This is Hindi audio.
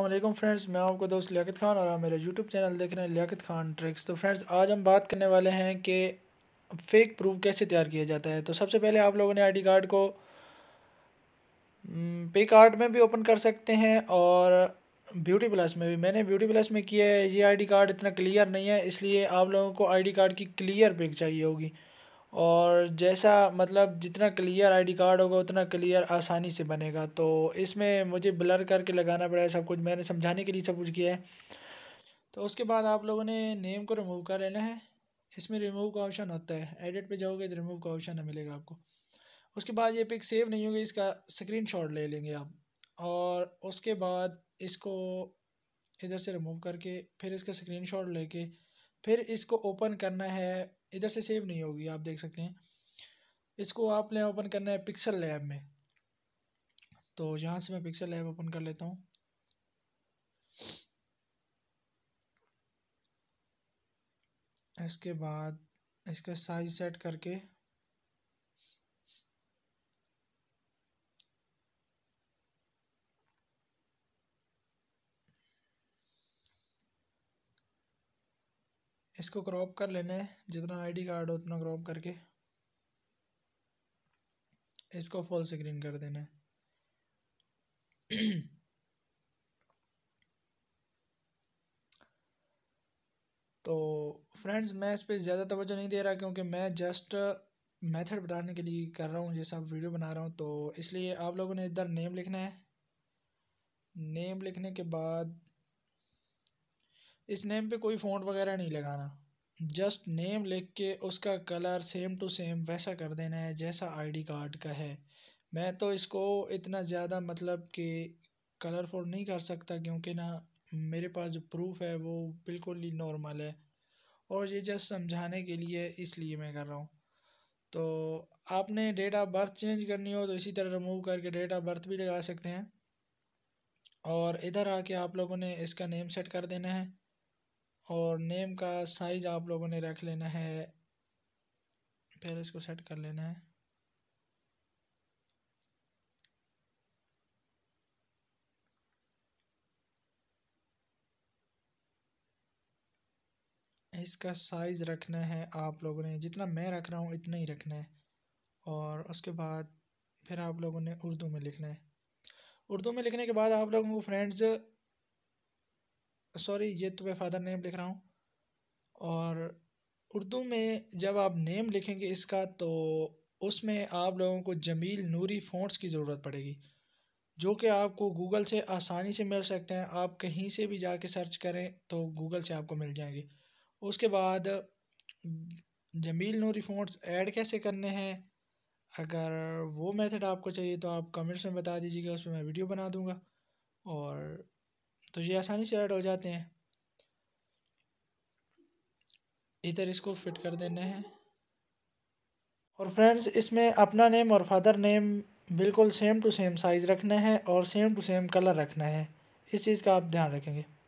अल्लाम फ्रेंड्स मैं आपको दोस्त लियात खान और आप मेरा यूट्यूब चैनल देख रहे हैं लियात खान ट्रिक्स तो फ्रेंड्स आज हम बात करने वाले हैं कि फ़ेक प्रूफ कैसे तैयार किया जाता है तो सबसे पहले आप लोगों ने आईडी कार्ड को पे हम्म, कार्ड में भी ओपन कर सकते हैं और ब्यूटी प्लस में भी मैंने ब्यूटी प्लस में किया है ये डी कार्ड इतना क्लियर नहीं है इसलिए आप लोगों को डी कार्ड की क्लियर पिक चाहिए होगी और जैसा मतलब जितना क्लियर आई डी कार्ड होगा उतना क्लियर आसानी से बनेगा तो इसमें मुझे ब्लर करके लगाना पड़ा है सब कुछ मैंने समझाने के लिए सब कुछ किया है तो उसके बाद आप लोगों ने नेम को रिमूव कर लेना है इसमें रिमूव का ऑप्शन होता है एडिट पे जाओगे तो रिमूव का ऑप्शन मिलेगा आपको उसके बाद ये पिक सेव नहीं होगी इसका स्क्रीन ले लेंगे आप और उसके बाद इसको इधर से रिमूव करके फिर इसका स्क्रीन लेके फिर इसको ओपन करना है इधर से सेव नहीं होगी आप देख सकते हैं इसको आपने ओपन करना है पिक्सल लैब में तो यहाँ से मैं पिक्सल लैब ओपन कर लेता हूँ इसके बाद इसका साइज सेट करके इसको क्रॉप कर लेना है जितना आईडी कार्ड हो उतना क्रॉप करके इसको फुल स्क्रीन कर देना है तो फ्रेंड्स मैं इस पर ज़्यादा तवज्जो नहीं दे रहा क्योंकि मैं जस्ट मेथड बताने के लिए कर रहा हूँ ये सब वीडियो बना रहा हूँ तो इसलिए आप लोगों ने इधर नेम लिखना है नेम लिखने के बाद इस नेम पे कोई फ़ॉन्ट वगैरह नहीं लगाना जस्ट नेम लिख के उसका कलर सेम टू सेम वैसा कर देना है जैसा आईडी कार्ड का है मैं तो इसको इतना ज़्यादा मतलब कि कलरफुल नहीं कर सकता क्योंकि ना मेरे पास जो प्रूफ है वो बिल्कुल ही नॉर्मल है और ये जस्ट समझाने के लिए इसलिए मैं कर रहा हूँ तो आपने डेट ऑफ बर्थ चेंज करनी हो तो इसी तरह रिमूव करके डेट ऑफ बर्थ भी लगा सकते हैं और इधर आके आप लोगों ने इसका नेम सेट कर देना है और नेम का साइज़ आप लोगों ने रख लेना है पहले इसको सेट कर लेना है इसका साइज़ रखना है आप लोगों ने जितना मैं रख रहा हूँ इतना ही रखना है और उसके बाद फिर आप लोगों ने उर्दू में लिखना है उर्दू में लिखने के बाद आप लोगों को फ्रेंड्स सॉरी ये तो मैं फ़ादर नेम लिख रहा हूँ और उर्दू में जब आप नेम लिखेंगे इसका तो उसमें आप लोगों को जमील नूरी फ़ॉन्ट्स की ज़रूरत पड़ेगी जो कि आपको गूगल से आसानी से मिल सकते हैं आप कहीं से भी जाके सर्च करें तो गूगल से आपको मिल जाएंगे उसके बाद जमील नूरी फ़ॉन्ट्स ऐड कैसे करने हैं अगर वो मेथड आपको चाहिए तो आप कमेंट्स में बता दीजिएगा उस पर मैं वीडियो बना दूँगा और तो ये आसानी से ऐड हो जाते हैं इधर इसको फिट कर देना है और फ्रेंड्स इसमें अपना नेम और फादर नेम बिल्कुल सेम टू सेम साइज़ रखना है और सेम टू सेम कलर रखना है इस चीज़ का आप ध्यान रखेंगे